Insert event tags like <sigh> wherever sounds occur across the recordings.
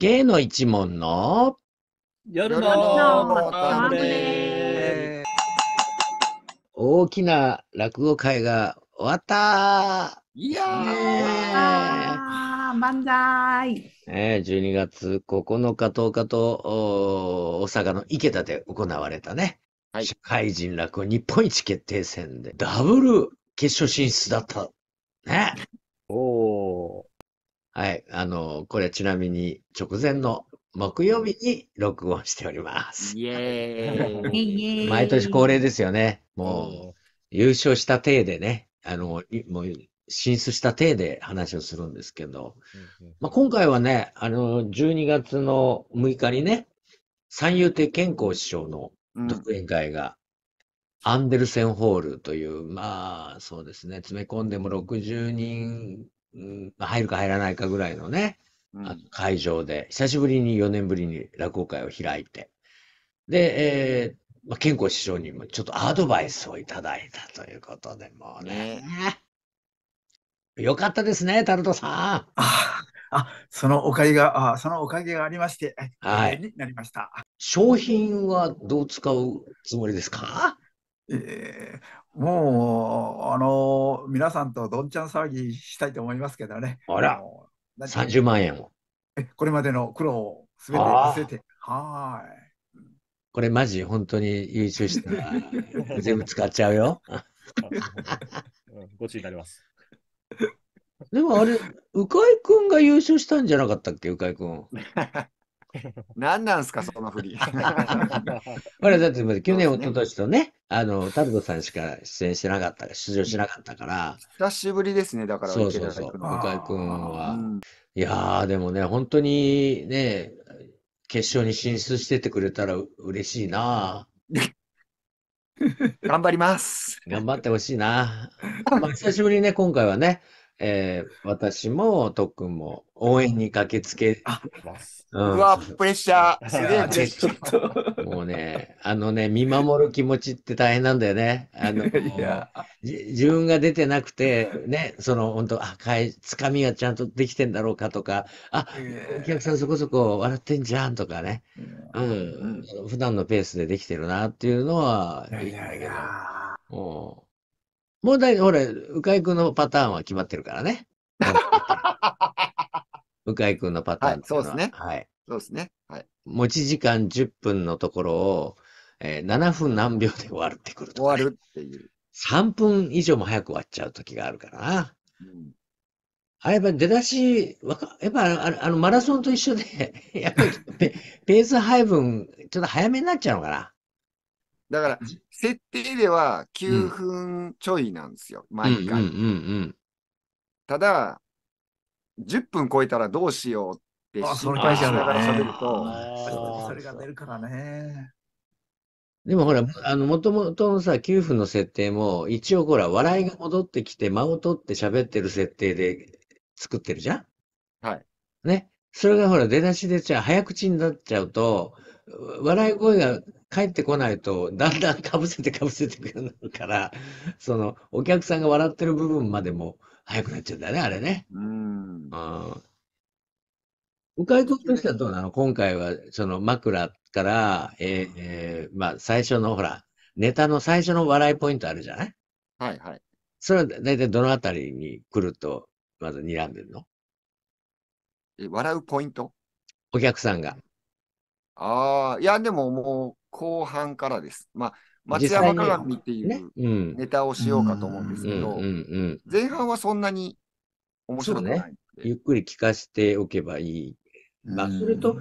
芸の一問の夜の大きな落語会が終わったいやー万歳、えー、!12 月9日10日と大阪の池田で行われたね、はい、社会人落語日本一決定戦でダブル決勝進出だった。ね。おお。はい。あの、これちなみに直前の木曜日に録音しております。イエーイ。毎年恒例ですよね。もう、優勝した体でね、あの、もう、進出した体で話をするんですけど、まあ、今回はね、あの、12月の6日にね、三遊亭健康師匠の独演会が、アンデルセンホールという、まあ、そうですね、詰め込んでも60人うん、入るか入らないかぐらいのね、うん、会場で、久しぶりに4年ぶりに落語会を開いて、で、えー、まあ、健康師匠にもちょっとアドバイスをいただいたということで、もうね。ねよかったですね、タルトさん。ああ、そのおかげが、あそのおかげがありまして、はい。になりました。商品はどう使うつもりですかえー、もう、あのー、皆さんとどんちゃん騒ぎしたいと思いますけどね。あら、あ30万円を。これまでの苦労をすべて忘れて。はい。これマジ、本当に優秀したら全部使っちゃうよ。ごちになります。でもあれ、鵜飼君が優勝したんじゃなかったっけ、鵜飼君。<laughs> 何なんすか、そのふり。<laughs> あれ、だって去年、一昨年とね、あの、タルトさんしか出演してなかった、出場しなかったから。久しぶりですね、だから、そうそうそう、向井君は。いやー、でもね、本当にね、決勝に進出しててくれたら嬉しいな。<laughs> 頑張ります。頑張ってほしいな。まあ、久しぶりね、今回はね、えー、私も特訓も応援に駆けつけます。うん、うわ、プレッシャー。<laughs> すげえ、ちょっと。もうね、あのね、見守る気持ちって大変なんだよね。あの、<laughs> 自分が出てなくて、ね、その、本当あ、かい、つかみがちゃんとできてんだろうかとか、あ、お客さんそこそこ笑ってんじゃんとかね。うん。普段のペースでできてるなっていうのは、いやいやだけもうもうだい、ほら、うかいくんのパターンは決まってるからね。うかいくんのパターンはい、そうですね。はい。そうですね。はい。持ち時間10分のところを、えー、7分何秒で終わるってくると、ね、終わるっていう。3分以上も早く終わっちゃう時があるからな。うん、あれやっぱ出だし、わかやっぱああのマラソンと一緒でやっぱりペース配分、ちょっと早めになっちゃうのかな。だから、設定では9分ちょいなんですよ、うん、毎回。ただ、10分超えたらどうしようって心配しながら喋ると、それが出るからね。でもほら、あの、もともとのさ、9分の設定も、一応ほら、笑いが戻ってきて、間を取って喋ってる設定で作ってるじゃんはい。ね。それがほら、出だしでじゃ早口になっちゃうと、笑い声が返ってこないと、だんだんかぶせてかぶせてくるから、その、お客さんが笑ってる部分までも早くなっちゃうんだね、あれね。うん。向井君としてはどうなの今回は、その枕から、えー、えー、まあ、最初のほら、ネタの最初の笑いポイントあるじゃないはいはい。それは大体どのあたりに来ると、まず睨んでるのえ、笑うポイントお客さんが。ああ、いや、でももう後半からです。まあ、松山鏡っていうネタをしようかと思うんですけど、前半はそんなに面白くない、ね。ゆっくり聞かせておけばいい。まあ、それと、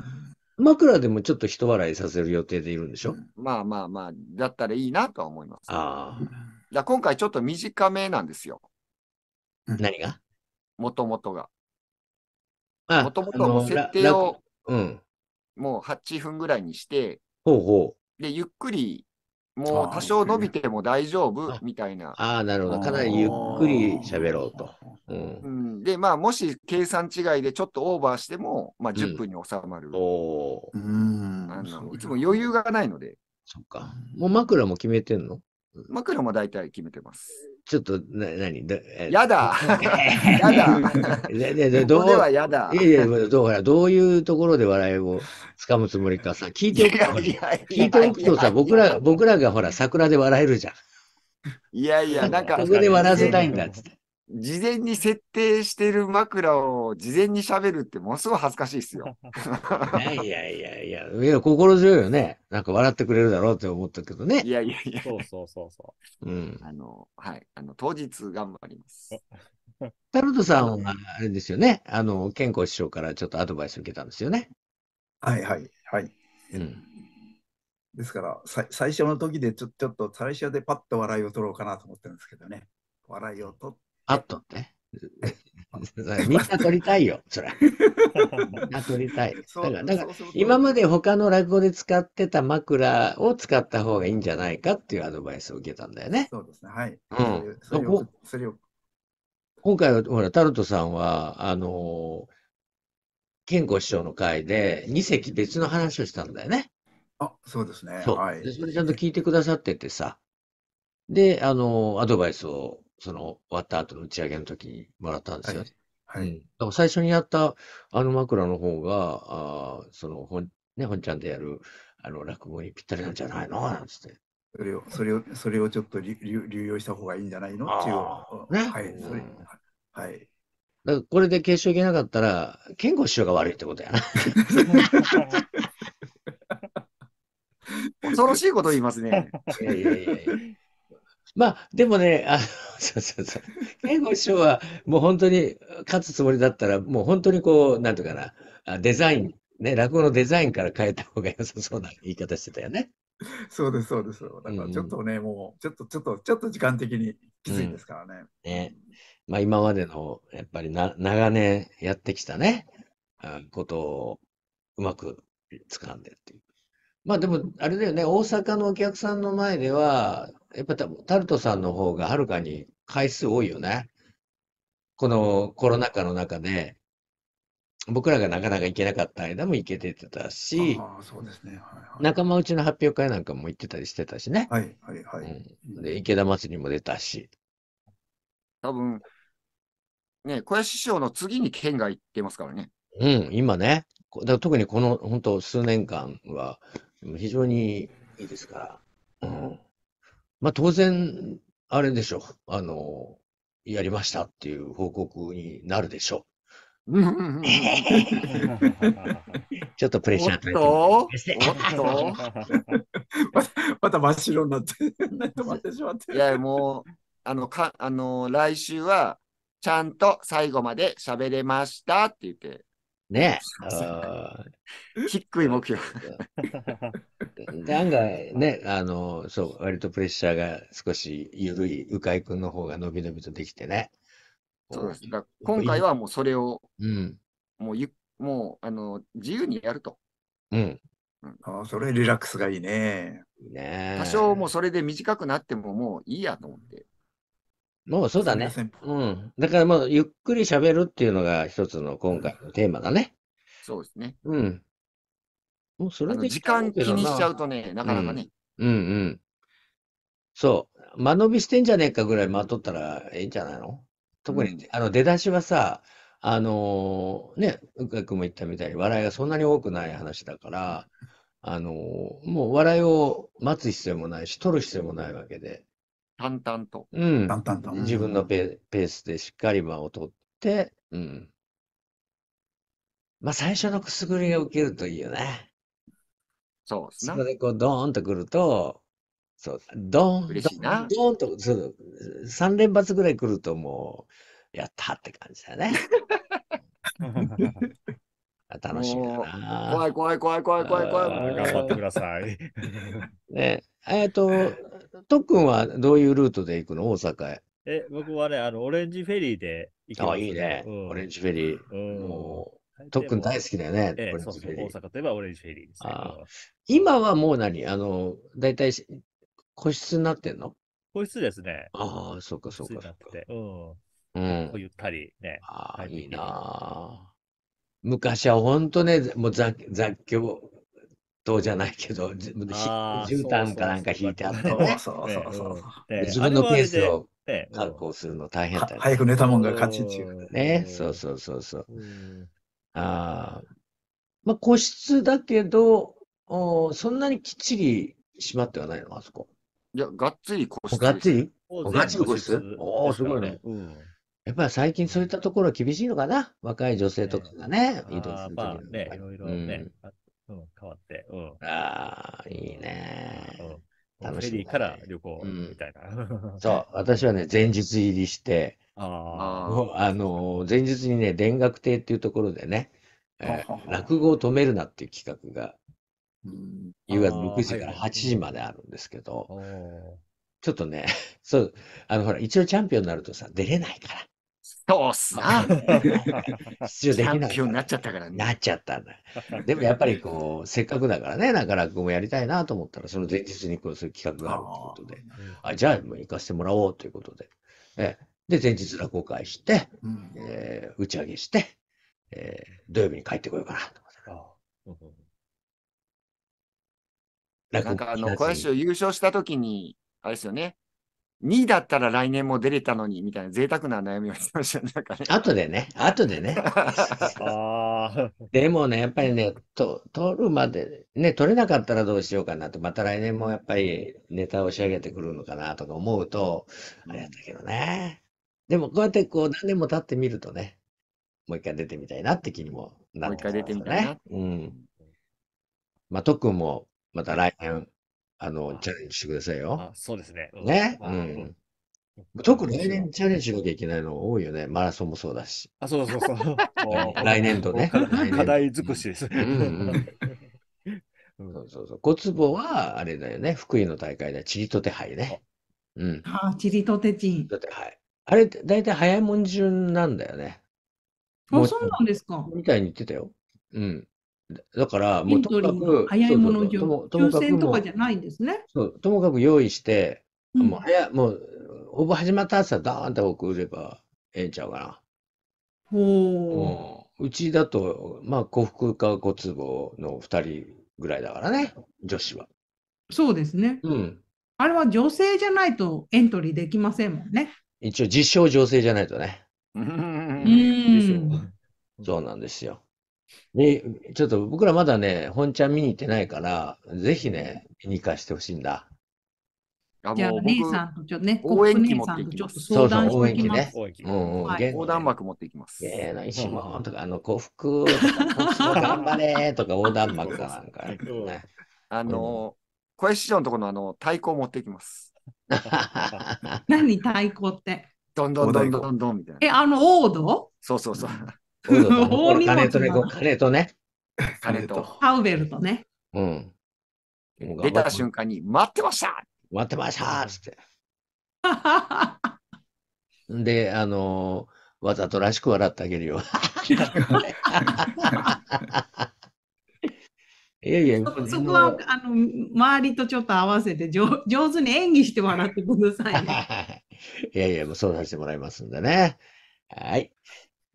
枕でもちょっと人笑いさせる予定でいるんでしょまあまあまあ、だったらいいなとは思います。ああ。今回ちょっと短めなんですよ。何がもともとが。もともと設定を、うん、もう8分ぐらいにして、ほうほうでゆっくり、もう多少伸びても大丈夫みたいな。ああ、なるほど。かなりゆっくり喋ろうと。うん、うん、で、まあ、もし計算違いでちょっとオーバーしても、まあ、10分に収まる。うん、おうんいつも余裕がないので。そっか。もう枕も決めてんの枕も大体決めてます。ちょっと、な、なに、だ、やだ <laughs> やだいやいどう、こではやだ。いやいや、どうや、どういうところで笑いをつかむつもりかさ、聞いておくと、聞いておくとさ、僕ら、僕らがほら、桜で笑えるじゃん。いやいや、なんか。そこで笑わせたいんだっつって。事前に設定してる枕を事前に喋るってものすごい恥ずかしいですよ。<laughs> いやいやいやいや、心強いよね。なんか笑ってくれるだろうって思ったけどね。いやいやいや。そうそうそうそう。うん。あの、はい。あの、当日頑張ります。タルトさんは、あれですよね。あの、健康師匠からちょっとアドバイス受けたんですよね。はいはいはい。うん。ですからさ、最初の時でちょっと、ちょっと最初でパッと笑いを取ろうかなと思ってるんですけどね。笑いを取ってあったのね。<laughs> みんな撮りたいよ、そりゃ。みんな撮りたい。<laughs> だから、から今まで他の落語で使ってた枕を使った方がいいんじゃないかっていうアドバイスを受けたんだよね。そうですね、はい。うん、それをそれを今回は、ほら、タルトさんは、あのー、健吾師匠の会で、2席別の話をしたんだよね。あ、そうですね。はい。それちゃんと聞いてくださっててさ、で、あのー、アドバイスをその、終わった後の打ち上げの時にもらったんですよ。はい。はい、だから最初にやったあの枕の方が、あその、本、ね、本ちゃんでやる、あの、落語にぴったりなんじゃないのなんつって。それを、それを、それをちょっと流流用した方がいいんじゃないのっていう。ね。はい、それ。はい。だからこれで決勝行けなかったら、健吾師匠が悪いってことやな。<laughs> 恐ろしいこと言いますね。<laughs> いやいやいやまあ、でもね、あそうそうそう。吾師匠は、もう本当に勝つつもりだったら、もう本当にこう、なんていうかな、デザイン、ね、落語のデザインから変えた方が良さそうな言い方してたよね。そうです、そうです。だからちょっとね、うんもう、ちょっと、ちょっと、ちょっと時間的にきついですからね。うん、ね。まあ、今までの、やっぱりな、長年やってきたね、あことをうまく掴んでっていう。まあでも、あれだよね、大阪のお客さんの前では、やっぱタルトさんの方がはるかに回数多いよね。このコロナ禍の中で、僕らがなかなか行けなかった間も行けてたし、仲間内の発表会なんかも行ってたりしてたしね。はいはいはい。うん、で、池田祭りも出たし。多分ね、小林師匠の次に県が行ってますからね。うん、今ね。だ特にこの本当数年間は非常にいいですから。うんまあ、当然、あれでしょう。あの、やりましたっていう報告になるでしょう。ちょっとプレッシャーかけておっとおっとまた真っ白になって、<laughs> 止まってしまって。いや、もう、あの、かあの来週は、ちゃんと最後まで喋れましたって言って、ねえ。低い目標。<laughs> で案外ね、あの、そう、割とプレッシャーが少し緩い、鵜飼君の方が伸び伸びとできてね。そうです。だ今回はもうそれを、うん、もうゆ、もう、あの、自由にやると。うん。あ、それリラックスがいいね。ね多少もうそれで短くなってももういいやと思って。もうそうだね。うん。だからもうゆっくり喋るっていうのが一つの今回のテーマだね。そうですね。うん。もうそれで時間気にしちゃうとね、なかなかね。うん、うん、うん、そう。間延びしてんじゃねえかぐらい待っとったらええんじゃないの特に、うん、あの出だしはさ、あのー、ね、うかくも言ったみたいに笑いがそんなに多くない話だから、あのー、もう笑いを待つ必要もないし、取る必要もないわけで。淡々と。うん。淡々と。自分のペペースでしっかり間を取って、うん。まあ、最初のくすぐりが受けるといいよね。そうですね。そこでこう、ドーンとくると、そう、ドーン、嬉しいなドーンと、そう、3連発ぐらいくるともう、やったって感じだね。<laughs> 楽しみだな。怖い怖い怖い怖い怖い怖い。頑張ってください。ねえ、っ、と、とっくんはどういうルートで行くの大阪へ。え、僕はね、あの、オレンジフェリーで行きます、あ、いいね、うん、オレンジフェリー。うん、もう、とっくん大好きだよね。ええ、そうそう、大阪といえばオレンジフェリーですね、今はもう何あの、大体、個室になってんの個室ですね。ああ、そうかそうか。うん。うん、ゆったりね。ああ、いいな昔は本当ね、もう雑雑居刀じゃないけど、じゅうたんかなんか引いてあって、ね、そうそうそう自分のペースを確保するの大変だ、ね、早く寝たもんが勝ちっていうね。そうそうそうそう。あまあ、個室だけどお、そんなにきっちり閉まってはないの、あそこ。いや、がっつり個室。がっつりがっつり個室おお、すごいね。うんやっぱり最近そういったところ厳しいのかな、若い女性とかがね、移動するとき、まあね、いろいろね、あっもしね。フェリーから旅行みたいな。うん、そう、私はね、前日入りして、ああの前日にね、田楽亭っていうところでね、えー、落語を止めるなっていう企画が、夕方6時から8時まであるんですけど、はいはい、ちょっとね、<laughs> そう、あの、ほら、一応チャンピオンになるとさ、出れないから。通すな。出場できなっチャンになっちゃったからね。なっちゃったんだ。でもやっぱりこう、せっかくだからね、中原君もやりたいなと思ったら、その前日にこうそういう企画があるということで、あじゃあもう行かせてもらおうということで。えで、前日落語会して、うん、えー、打ち上げして、えー、土曜日に帰ってこようかなと思って。なんかあの、小林優勝したときに、あれですよね、2位だったら来年も出れたのにみたいな贅沢な悩みをしてましたね。あとでね後でね、後でね。<laughs> でもね、やっぱりね、と取るまで、ね、取れなかったらどうしようかなと、また来年もやっぱりネタを仕上げてくるのかなとか思うと、あれだったけどね。でもこうやってこう何年も経ってみるとね、もう一回出てみたいなって気にもなって、ね、もう一回出てみたいな。うん。まあ、特もまた来年あの、チャレンジしてくださいよ。そうですね。ね。うん。特に来年チャレンジしなきゃいけないの多いよね。マラソンもそうだし。あ、そうそうそう。<laughs> 来年度ね。課題尽くしです。<laughs> そうそうそう。小坪は、あれだよね。福井の大会で、チリと手配ね。うん。ああ、チリと手チン。あれ、大体早いもん順なんだよね。あ、そうなんですか。みたいに言ってたよ。うん。だから、もうともかく、早いもの上抽選とかじゃないんですね。そうともかく用意して、うん、もう早もう、始まったってっダーンと送ればええんちゃうかな。ほううちだと、まあ、幸福か小坪の2人ぐらいだからね、女子は。そうですね。うん。あれは女性じゃないとエントリーできませんもんね。一応、実証女性じゃないとね。うん。そうなんですよ。ね、ちょっと僕らまだね、本ちゃん見に行ってないから、ぜひね、見に行かしてほしいんだ。あいや、姉さんとちょっとね、応援旗持ってきます。そうそう、応援旗ね。うんうん。はい、横断幕持っていきます。ええ、何しもとか、あの、幸福頑張れとか、横断幕かなんか、ね。あの、小林市場のところのあの、太鼓持っていきます。<laughs> 何太鼓って。どんどんどんどんどんみたいな。え、あの、オードそうそうそう。<laughs> 大荷金とね、金とね。金と。ハウベルとね。うん。出た瞬間に、待ってました待ってましたっつって。で、あのー、わざとらしく笑ってあげるよ。<laughs> いやいやそ、そこはあの周りとちょっと合わせて上上手に演技して笑ってください、ね、<laughs> いやいや、もうさせてもらいますんでね。はい。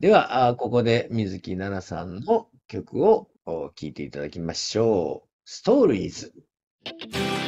では、ここで水木奈々さんの曲を聴いていただきましょう。ストーリーズ。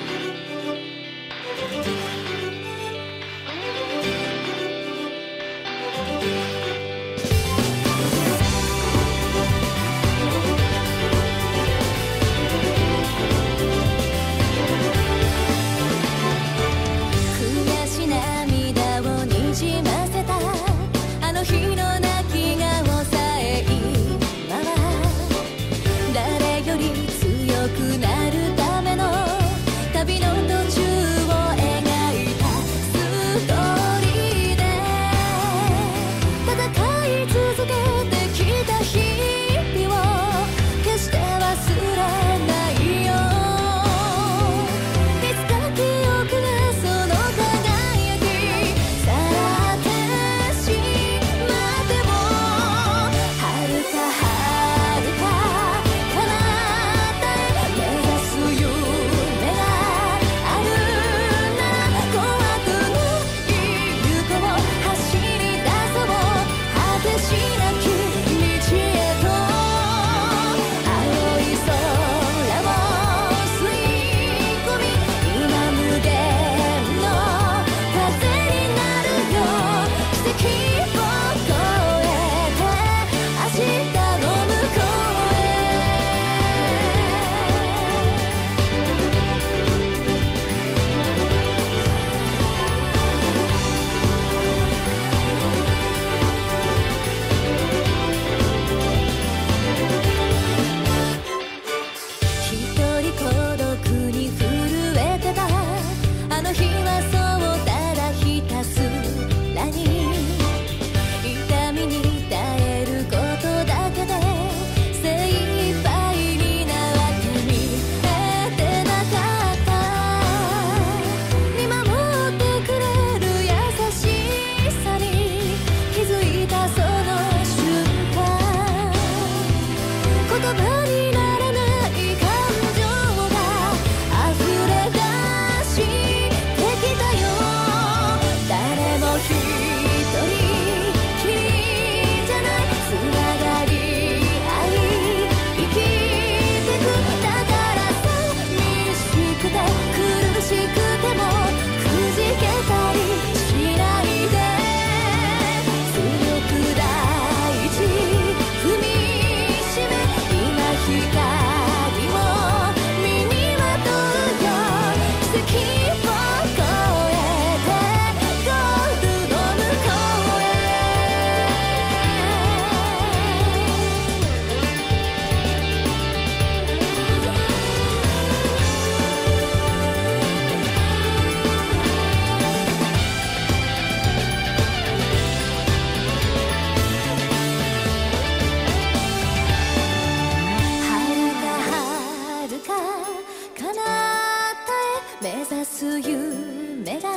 夢が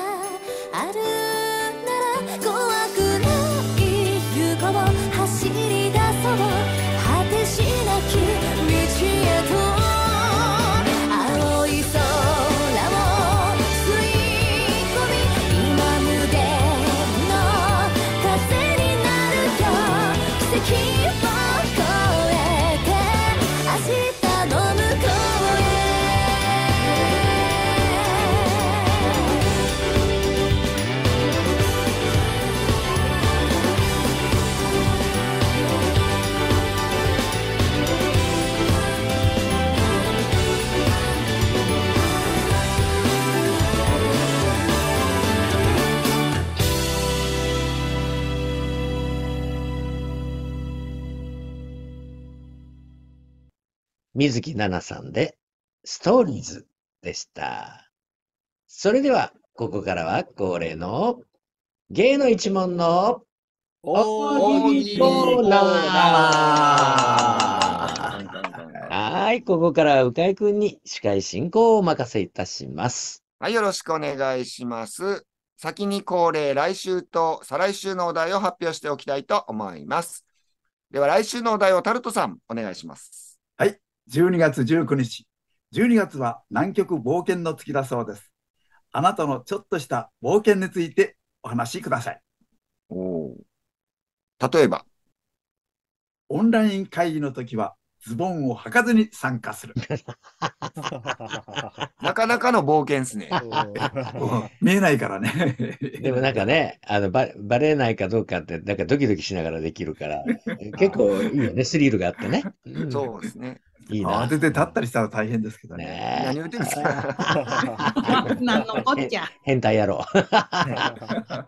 ある水木奈々さんで、ストーリーズでした。それでは、ここからは恒例の芸の一問の大喜利コーナー。はい、ここからうかいくんに司会進行をお任せいたします。はい、よろしくお願いします。先に恒例、来週と再来週のお題を発表しておきたいと思います。では、来週のお題をタルトさん、お願いします。12月19日、12月は南極冒険の月だそうです。あなたのちょっとした冒険についてお話しください。お例えば、オンライン会議の時はズボンを履かずに参加する。<laughs> なかなかの冒険ですね。<laughs> 見えないからね。でもなんかね、あのばばれないかどうかって、なんかドキドキしながらできるから、<laughs> 結構いいよね、スリルがあってね。そうですね。いいな。慌てて立ったりしたら大変ですけどね。ね何言ってんですか何のこっちゃ。変態野郎。<laughs> は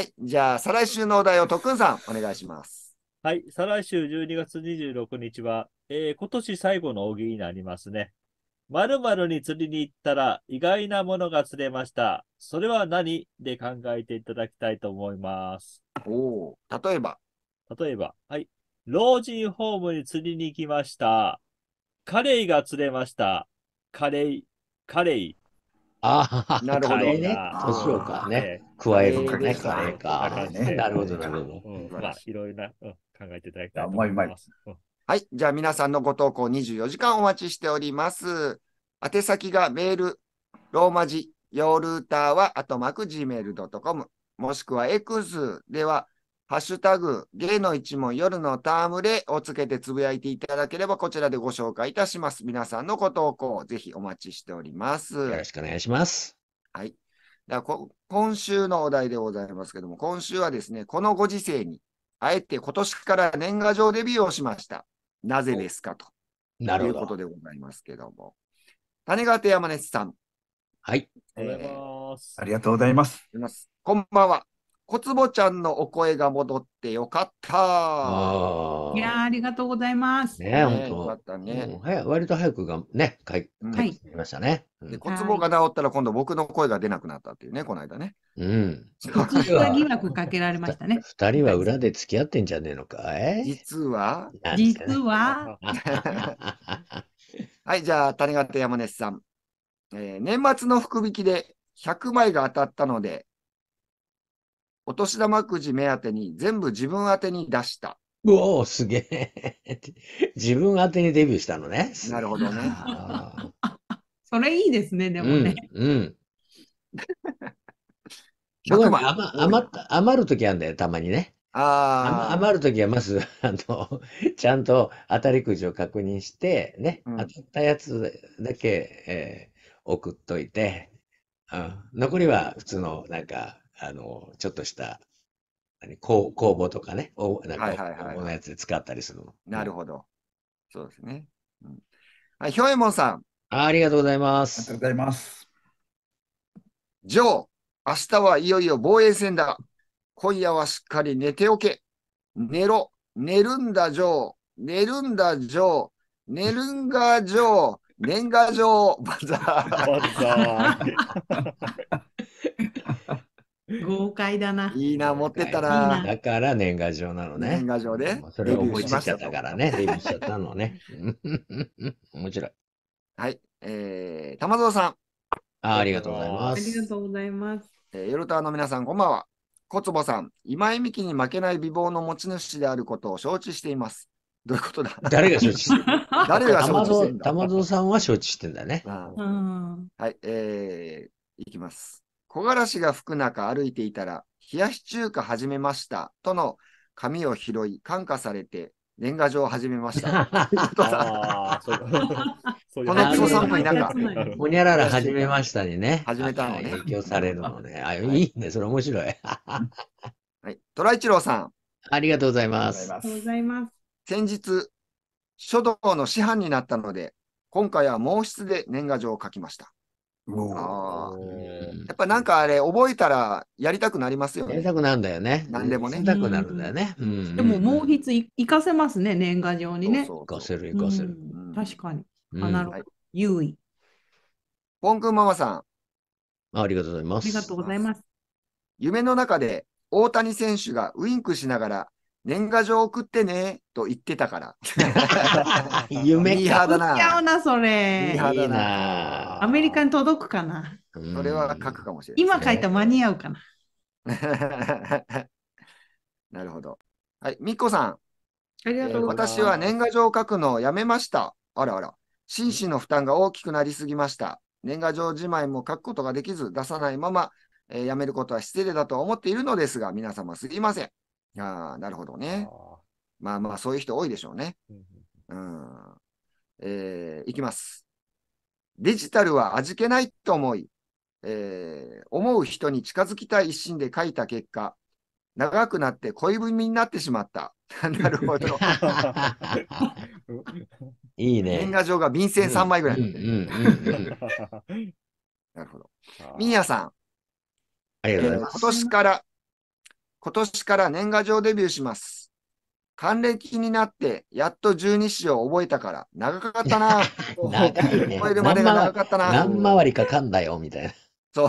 い。じゃあ、再来週のお題を特訓さん、お願いします。はい。再来週12月26日は、えー、今年最後の扇になりますね。まるに釣りに行ったら意外なものが釣れました。それは何で考えていただきたいと思います。おお、例えば。例えば、はい。老人ホームに釣りに行きました。カレイが釣れました。カレイ、カレイ。ああ、なるほどね。そうかね。加えるかね、カレイか。なるほど、なるほど。まあ、いろいろな、考えていただきたいと思います。はい。じゃあ皆さんのご投稿24時間お待ちしております。宛先がメール、ローマ字、ヨールーターは、あとマク Gmail.com、もしくは X では、ハッシュタグ、芸の一問夜のムで、をつけてつぶやいていただければ、こちらでご紹介いたします。皆さんのご投稿、ぜひお待ちしております。よろしくお願いします。はい。だこ今週のお題でございますけども、今週はですね、このご時世に、あえて今年から年賀状デビューをしました。なぜですかと。なるほど。いうことでございますけども。種川手山根さん。はい。ます。ありがとうございます。こんばんは。小坪ちゃんのお声が戻ってよかった。いやありがとうございます。ね、本当。よかったね。うい割と早くがね、解決しましたね。はい、で、小坪が治ったら今度僕の声が出なくなったっていうね、この間ね。うん。実は疑惑かけられましたね。二人は裏で付き合ってんじゃねえのかい実は実は <laughs> はい、じゃあ、谷川山根さん。えー、年末の福引きで100枚が当たったので、お年玉くじ目当てに全部自分宛てに出した。うおー、すげえ。<laughs> 自分宛てにデビューしたのね。なるほどね。あ <laughs> それいいですね、でもね。うん、うん。<laughs> 余余った余るときあるんだよ、たまにね。あ余あ余るときはまず、あの、ちゃんと当たりくじを確認して、ね、うん当たったやつだけ、えー送っといて、うん、残りは普通の、なんか、あの、ちょっとした、何、工工房とかね、おなんか、はいはいはいのやつで使ったりするの。なるほど。そうですね。はい、ひょえもんさん。ありがとうございます。ありがとうございます。ジョー、明日はいよいよ防衛戦だ。今夜はしっかり寝ておけ。寝ろ。寝るんだ、ジョー。寝るんだ、ジョー。寝るんが、ジョー。年賀状、バザー。バザー。豪快だな。いいな、持ってたな。だから年賀状なのね。年賀状で。それを思いついちゃったからね。デビューしちゃったのね。<laughs> 面白い。はい。えー、玉蔵さん。あありがとうございます。ありがとうございます。えー、ヨルターの皆さん、こんばんは。小坪さん、今井美樹に負けない美貌の持ち主であることを承知しています。どういうことだ誰が承知してる <laughs> 誰が承知してる玉蔵さんは承知してんだね。はい、えー、いきます。木枯らしが吹く中歩いていたら、冷やし中華始めました。との紙を拾い、感化されて、年賀状を始めました。<laughs> このさんもいなか。<laughs> ほにゃらら始めましたにね。始めたのね。影響されるのね。あ、いいね。それ面白い。<laughs> はい。虎一郎さん。ありがとうございます。ありがとうございます。先日、書道の師範になったので、今回は毛筆で年賀状を書きました。あやっぱなんかあれ、覚えたらやりたくなりますよやりたくなるんだよね。何でもねやりたくなるんだよね。うんでも、毛筆い生かせますね、年賀状にね。そうそかうそうせる行かせる。うん確かに。うんあ、なるほどはい。優位。ポンくんママさん、ありがとうございまあす。りがとうございます。夢の中で大谷選手がウインクしながら年賀状送ってねと言ってたから。<laughs> 夢ミーだな。な、それ。な。アメリカに届くかな。それは書くかもしれない、ね、今書いたら間に合うかな。<laughs> なるほど。はい、みっこさん。ありがとうございます、私は年賀状を書くのをやめました。あらあら。心身の負担が大きくなりすぎました。年賀状じまいも書くことができず、出さないまま、えー、やめることは失礼だと思っているのですが、皆様すいません。ああ、なるほどね。あまあまあ、そういう人多いでしょうね。うん。えー、いきます。デジタルは味気ないと思い、えー、思う人に近づきたい一心で書いた結果、長くなって恋文になってしまった。<laughs> なるほど。<laughs> いいね。年賀状が便箋3枚ぐらい。<laughs> なるほど。ミやさん。ありがとうございます。今年から今年から年賀状デビューします。還暦になって、やっと十二支を覚えたから、長かったな。<laughs> 長いね。覚えるまでが長かったな。何回りかかんだよ、みたいな。そ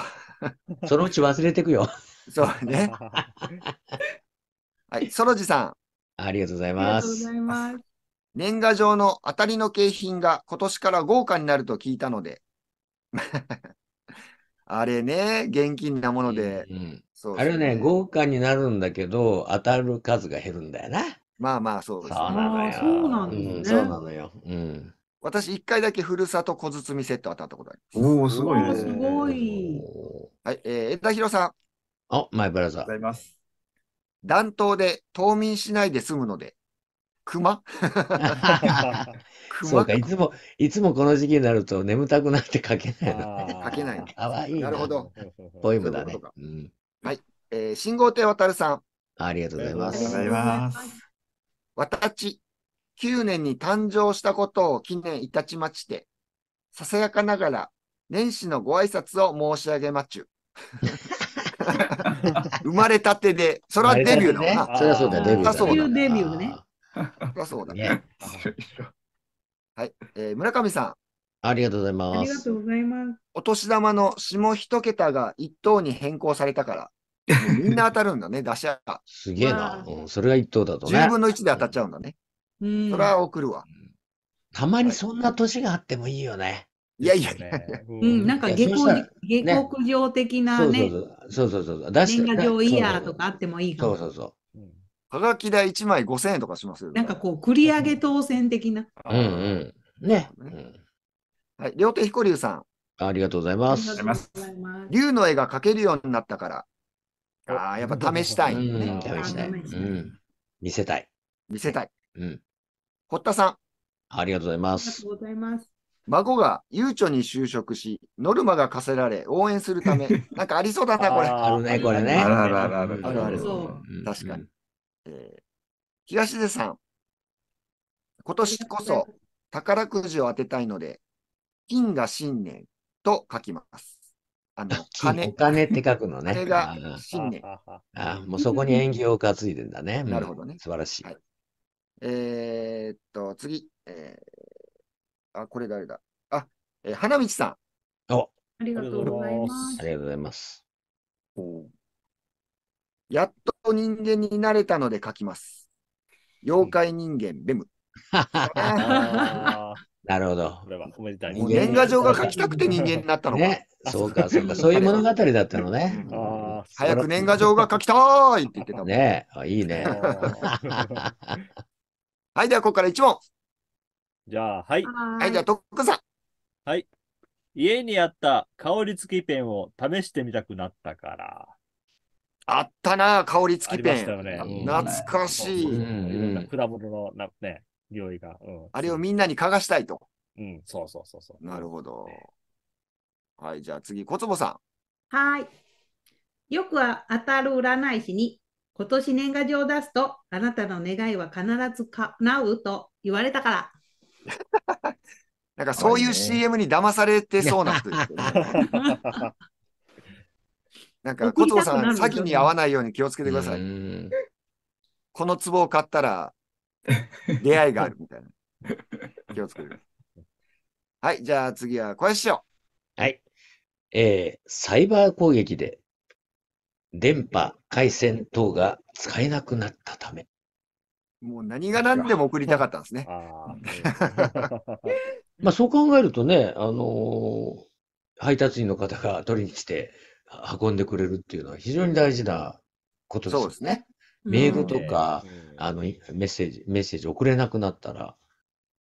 う。<laughs> そのうち忘れてくよ。そうね。はい、ソロジさん。ありがとうございます。ます年賀状の当たりの景品が今年から豪華になると聞いたので。<laughs> あれね、現金なもので、うん、そうあれはね、豪華になるんだけど、当たる数が減るんだよな。まあまあ、そうです、そうなのよ。そうなんだねうん、そうなのよ。うん。私、一回だけふるさと小包セット当たったことあります。おお、すごいね。すごい。はい、えー、枝広さん。お、マイブラザありがとうございます。暖冬で冬眠しないで済むので。熊 <laughs> 熊そうか、いつも、いつもこの時期になると眠たくなって書けないの。あ書かけない。かわいいな。なるほど。ポイムだねうううん。はい。えー、信号亭渡さん。ありがとうございます。ありがとうございます。私、9年に誕生したことを記念いたちまして、ささやかながら年始のご挨拶を申し上げまちゅ。<laughs> 生まれたてで、それはデビューの、な。ね、そりゃそうだ、デビューだ。そうだ、デビューね。そそうだね。はい、えー。村上さん。ありがとうございます。ありがとうございます。お年玉の下一桁が一等に変更されたから、みんな当たるんだね、<laughs> 出しゃ。すげえな、うん、それが一等だとね。10分の1で当たっちゃうんだね。うん、それは送るわ。たまにそんな年があってもいいよね。いやいや、ね、うん、なんか下克下克上的なね。そうそうそう。し年賀状イヤーとかあってもいいかも。そうそうそう。はがき代1枚5000円とかしますよ、なんかこう、繰り上げ当選的な。うんうん。ね。ねはい、両手彦龍さん。ありがとうございます。龍の絵が描けるようになったから。ああ、やっぱ試したい、ね、試したい、うん。見せたい。見せたい。うん。堀田さん。ありがとうございます。孫がゆうちょに就職し、ノルマが課せられ、応援するため、<laughs> なんかありそうだな、これ。あるね、これね。あるあるあるある。あるある。確かに。えー、東出さん、今年こそ宝くじを当てたいので、金が信念と書きます。あの、<laughs> 金。お金って書くのね。金が信念。ああ、もうそこに縁起を担いでんだね。なるほどね。素晴らしい。はい、えー、っと、次。えー、あ、これ誰だあ、えー、花道さん。おありがとうございます。ありがとうございます。おやっと人間になれたので書きます。妖怪人間、ベム。<laughs> なるほど。これはおめでたい。年賀状が書きたくて人間になったのか。ね、そうか、そうか、そういう物語だったのね。あ早く年賀状が書きたーいって言ってたもん。ねあいいね。<laughs> はい、ではここから一問。じゃあ、はい。はい、じゃあ、とっくさん。はい。家にあった香り付きペンを試してみたくなったから。あったな、香り付きペありましたよン。ね懐かしい。うんいろんな果物のな、ね、匂いが。うん、あれをみんなに嗅がしたいと。うん、そうそうそうそう。なるほど。はい、じゃあ次、小坪さん。はい。よく当たる占い師に、今年年賀状を出すと、あなたの願いは必ず叶うと言われたから。<laughs> なんかそういう CM に騙されてそうな人ですけど、ね。<laughs> なんか、小坪さん、詐欺に遭わないように気をつけてください。この壺を買ったら、出会いがあるみたいな。気をつけてはい、じゃあ次は小林師匠。はい。えー、サイバー攻撃で電波、回線等が使えなくなったため。もう何が何でも送りたかったんですね。<laughs> まあそう考えるとね、あのー、配達員の方が取りに来て運んでくれるっていうのは非常に大事なことですね。そうですね。メールとか、あの、メッセージ、メッセージ送れなくなったら、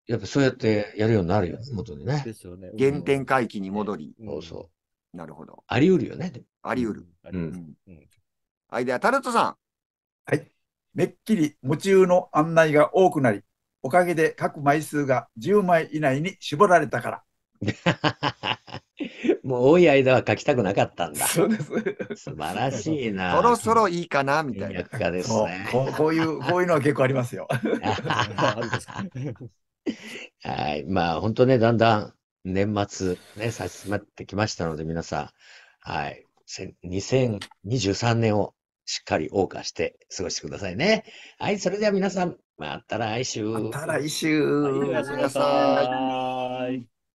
やっぱそうやってやるようになるよね、元にね。ですよね。原点回帰に戻り。そうそう。なるほど。あり得るよね。あり得る。うん。はい、では、タルトさん。はい。めっきり夢中の案内が多くなり、おかげで各枚数が10枚以内に絞られたから。<laughs> もう多い間は書きたくなかったんだ。そうです。素晴らしいな。そろそろいいかなみたいな。ですねこうこういう、<laughs> こういうのは結構ありますよ。<laughs> はい。まあ本当ね、だんだん年末ね、差し迫ってきましたので、皆さん、はい。2023年をしっかり謳歌して過ごしてくださいね。はい。それでは皆さん、また来週。また来週。おやすみなさい。